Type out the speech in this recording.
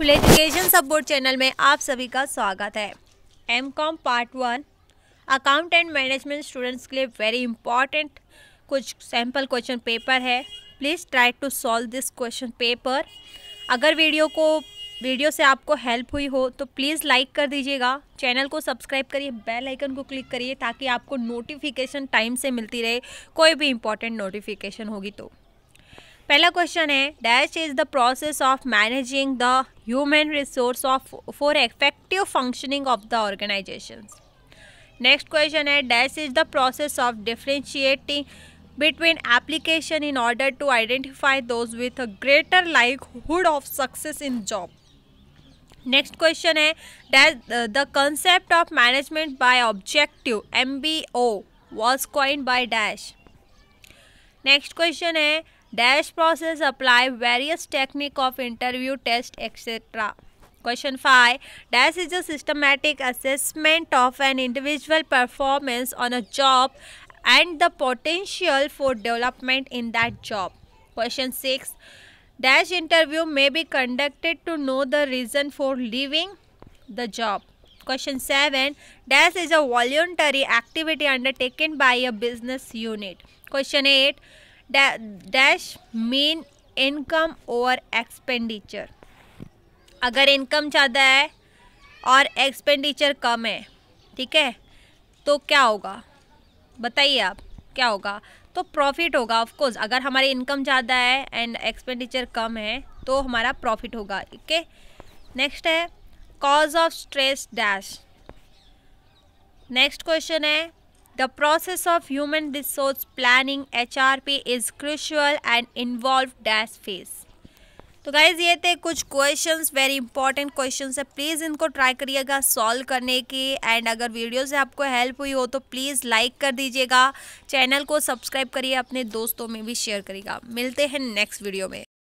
Full education support channel में आप सभी का स्वागत है M Com part one account and management students के लिए वेरी इंपॉर्टेंट कुछ सैम्पल क्वेश्चन पेपर है please try to solve this question paper अगर वीडियो को वीडियो से आपको हेल्प हुई हो तो प्लीज़ लाइक कर दीजिएगा चैनल को सब्सक्राइब करिए बेल आइकन को क्लिक करिए ताकि आपको नोटिफिकेशन टाइम से मिलती रहे कोई भी इंपॉर्टेंट नोटिफिकेशन होगी तो पहला क्वेश्चन है dash is the process of managing the human resource of for effective functioning of the organisation next question है dash is the process of differentiating between application in order to identify those with a greater likelihood of success in job next question है the concept of management by objective M B O was coin by dash next question है Dash process apply various technique of interview, test, etc. Question 5. Dash is a systematic assessment of an individual performance on a job and the potential for development in that job. Question 6. Dash interview may be conducted to know the reason for leaving the job. Question 7. Dash is a voluntary activity undertaken by a business unit. Question 8. Dash main income और expenditure अगर income ज़्यादा है और expenditure कम है ठीक है तो क्या होगा बताइए आप क्या होगा तो प्रॉफिट होगा ऑफ कोर्स अगर हमारी इनकम ज़्यादा है एंड एक्सपेंडिचर कम है तो हमारा प्रॉफिट होगा ठीक है नेक्स्ट है cause of stress dash next question है The process of human resource planning HRP is crucial and involved dash phase. तो गाइज ये थे कुछ क्वेश्चंस वेरी इंपॉर्टेंट क्वेश्चंस है प्लीज़ इनको ट्राई करिएगा सॉल्व करने की एंड अगर वीडियो से आपको हेल्प हुई हो तो प्लीज़ लाइक कर दीजिएगा चैनल को सब्सक्राइब करिए अपने दोस्तों में भी शेयर करिएगा मिलते हैं नेक्स्ट वीडियो में